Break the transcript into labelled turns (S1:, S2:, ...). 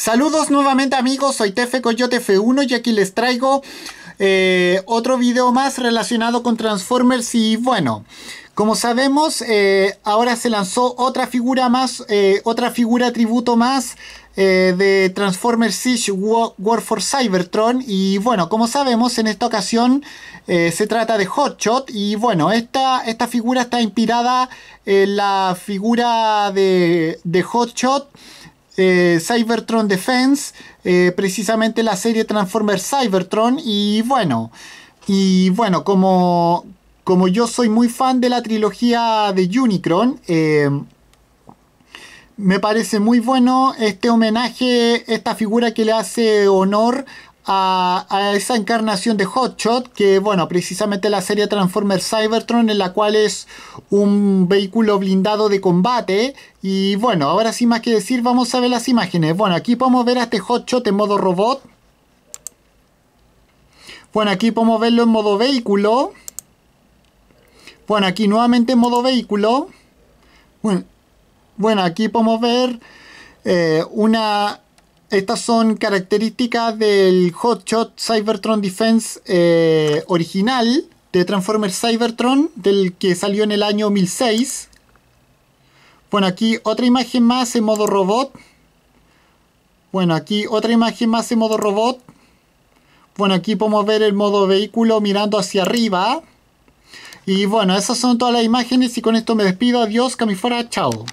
S1: Saludos nuevamente amigos, soy Tefe Coyote F1 y aquí les traigo eh, otro video más relacionado con Transformers y bueno, como sabemos eh, ahora se lanzó otra figura más, eh, otra figura tributo más de Transformers Siege War, for Cybertron y bueno, como sabemos en esta ocasión se trata de Hotshot y bueno, esta, esta figura está inspirada en la figura de, de Hotshot este, Cybertron Defense, eh, precisamente la serie Transformers Cybertron. Y bueno, y bueno, como, como yo soy muy fan de la trilogía de Unicron, eh, me parece muy bueno este homenaje, esta figura que le hace honor a, esa encarnación de Hotshot, que bueno, precisamente la serie Transformers Cybertron, en la cual es un vehículo blindado de combate. Y bueno, ahora sin más que decir, vamos a ver las imágenes. Bueno, aquí podemos ver a este Hotshot en modo robot. Bueno, aquí podemos verlo en modo vehículo. Bueno, aquí nuevamente en modo vehículo. Bueno, bueno aquí podemos ver eh, una estas son características del Hotshot Cybertron Defense eh, original de Transformers Cybertron, del que salió en el año 2006. Bueno, aquí otra imagen más en modo robot. Bueno, aquí otra imagen más en modo robot. Bueno, aquí podemos ver el modo vehículo mirando hacia arriba. Y bueno, esas son todas las imágenes y con esto me despido. Adiós, camifora, chao.